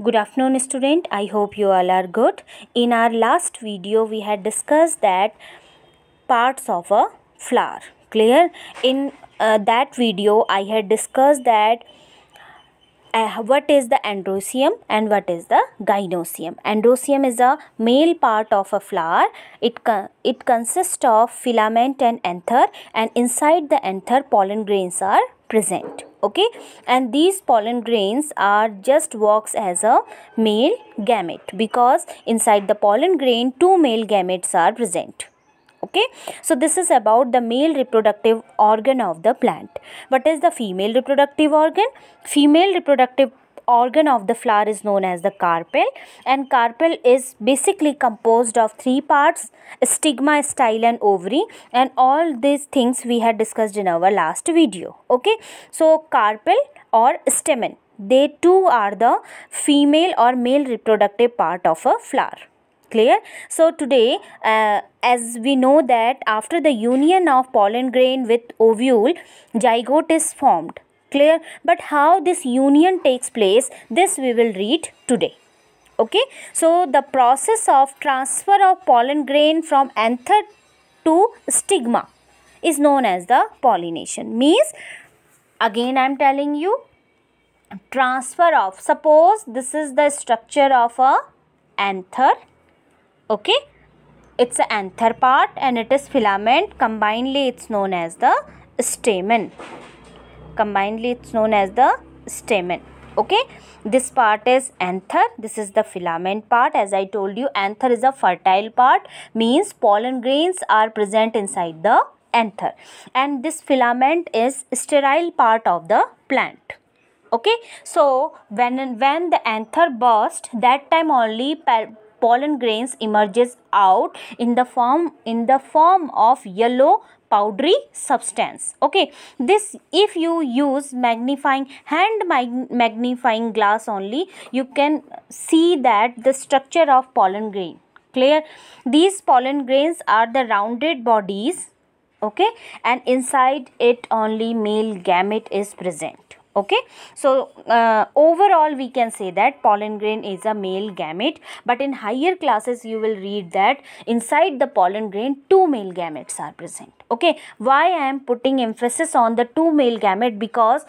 Good afternoon student. I hope you all are good. In our last video we had discussed that parts of a flower. Clear? In uh, that video I had discussed that uh, what is the androsium and what is the gynosium androsium is a male part of a flower it co it consists of filament and anther and inside the anther pollen grains are present okay and these pollen grains are just works as a male gamete because inside the pollen grain two male gametes are present okay so this is about the male reproductive organ of the plant what is the female reproductive organ female reproductive organ of the flower is known as the carpel and carpel is basically composed of three parts stigma style and ovary and all these things we had discussed in our last video okay so carpel or stamen they too are the female or male reproductive part of a flower clear so today uh, as we know that after the union of pollen grain with ovule zygote is formed clear but how this union takes place this we will read today okay so the process of transfer of pollen grain from anther to stigma is known as the pollination means again i am telling you transfer of suppose this is the structure of a anther okay it's an anther part and it is filament combinedly it's known as the stamen combinedly it's known as the stamen okay this part is anther this is the filament part as i told you anther is a fertile part means pollen grains are present inside the anther and this filament is sterile part of the plant okay so when when the anther burst that time only pollen grains emerges out in the form in the form of yellow powdery substance okay this if you use magnifying hand magnifying glass only you can see that the structure of pollen grain clear these pollen grains are the rounded bodies okay and inside it only male gamete is present okay so uh, overall we can say that pollen grain is a male gamete but in higher classes you will read that inside the pollen grain two male gametes are present okay why i am putting emphasis on the two male gamete because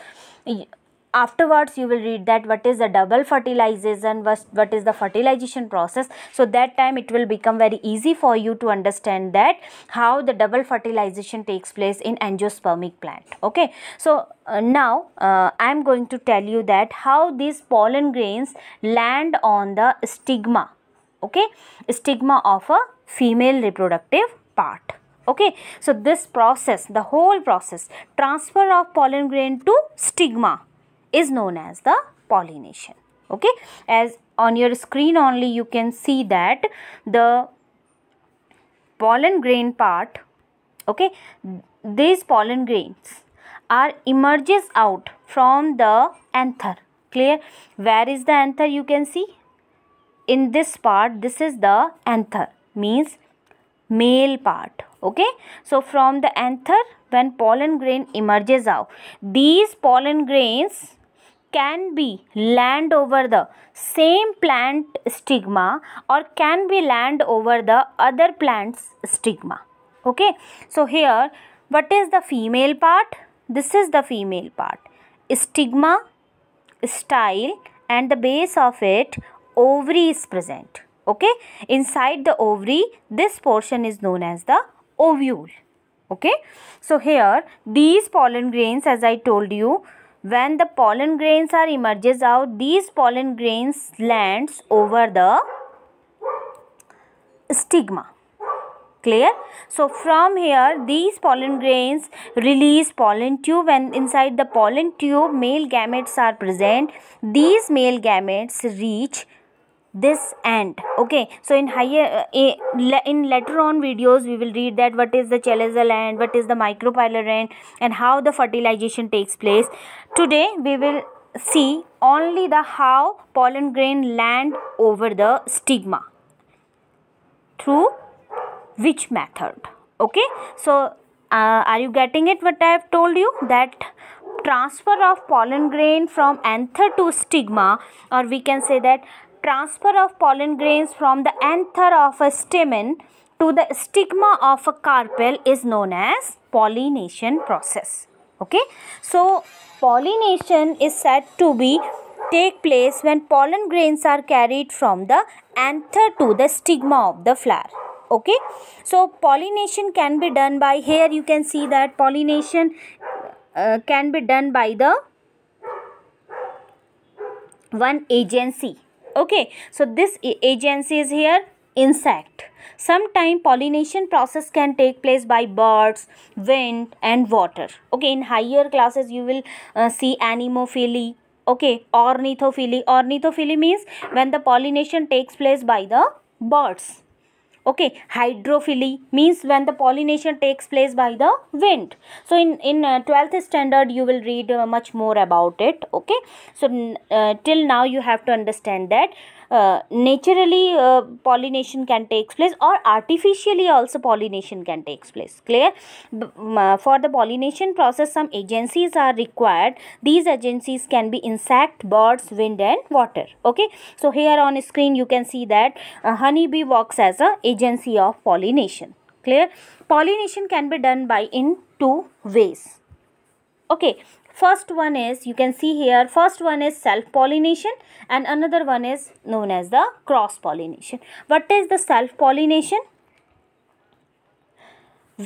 afterwards you will read that what is the double fertilization what is the fertilization process so that time it will become very easy for you to understand that how the double fertilization takes place in angiospermic plant okay so uh, now uh, i am going to tell you that how these pollen grains land on the stigma okay stigma of a female reproductive part okay so this process the whole process transfer of pollen grain to stigma is known as the pollination okay as on your screen only you can see that the pollen grain part okay these pollen grains are emerges out from the anther clear where is the anther you can see in this part this is the anther means male part okay so from the anther when pollen grain emerges out these pollen grains can be land over the same plant stigma or can be land over the other plant's stigma okay so here what is the female part this is the female part stigma style and the base of it ovary is present okay inside the ovary this portion is known as the ovule okay so here these pollen grains as i told you when the pollen grains are emerges out these pollen grains lands over the stigma clear so from here these pollen grains release pollen tube and inside the pollen tube male gametes are present these male gametes reach this end, okay so in higher uh, in later on videos we will read that what is the chalazal end, what is the micropylar end, and how the fertilization takes place today we will see only the how pollen grain land over the stigma through which method okay so uh, are you getting it what i have told you that transfer of pollen grain from anther to stigma or we can say that transfer of pollen grains from the anther of a stamen to the stigma of a carpel is known as pollination process. Okay. So, pollination is said to be take place when pollen grains are carried from the anther to the stigma of the flower okay so pollination can be done by here you can see that pollination uh, can be done by the one agency okay so this agency is here insect sometime pollination process can take place by birds wind and water okay in higher classes you will uh, see anemophily okay ornithophily ornithophily means when the pollination takes place by the birds okay hydrophily means when the pollination takes place by the wind so in in uh, 12th standard you will read uh, much more about it okay so uh, till now you have to understand that uh, naturally uh, pollination can take place or artificially also pollination can take place clear B uh, for the pollination process some agencies are required these agencies can be insect birds wind and water okay so here on screen you can see that uh, honeybee works as a agency of pollination clear pollination can be done by in two ways okay first one is you can see here first one is self pollination and another one is known as the cross pollination what is the self pollination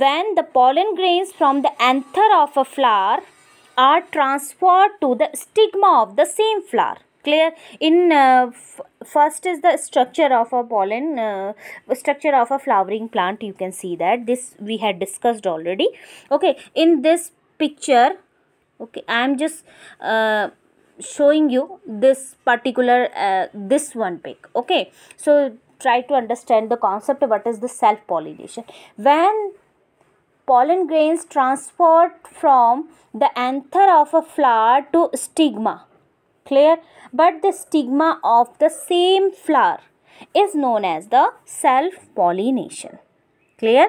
when the pollen grains from the anther of a flower are transferred to the stigma of the same flower clear in uh, first is the structure of a pollen uh, structure of a flowering plant you can see that this we had discussed already okay in this picture okay i am just uh, showing you this particular uh, this one pick okay so try to understand the concept what is the self pollination when pollen grains transferred from the anther of a flower to stigma clear but the stigma of the same flower is known as the self pollination clear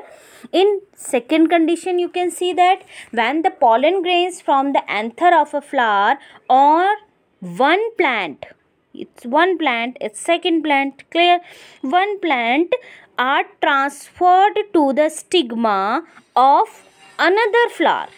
in second condition you can see that when the pollen grains from the anther of a flower or one plant it's one plant it's second plant clear one plant are transferred to the stigma of another flower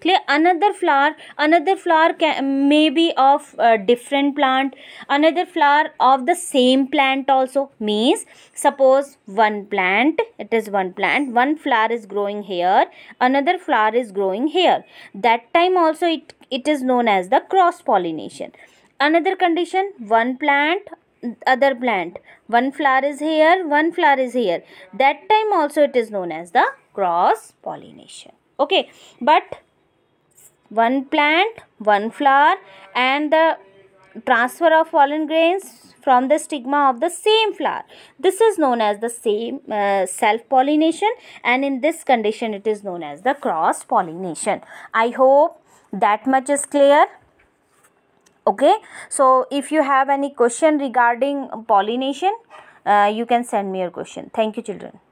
clear another flower another flower can, may be of a uh, different plant another flower of the same plant also means suppose one plant it is one plant one flower is growing here another flower is growing here that time also it it is known as the cross pollination another condition one plant other plant one flower is here one flower is here that time also it is known as the cross pollination okay but one plant one flower and the transfer of pollen grains from the stigma of the same flower this is known as the same uh, self pollination and in this condition it is known as the cross pollination i hope that much is clear okay so if you have any question regarding pollination uh, you can send me your question thank you children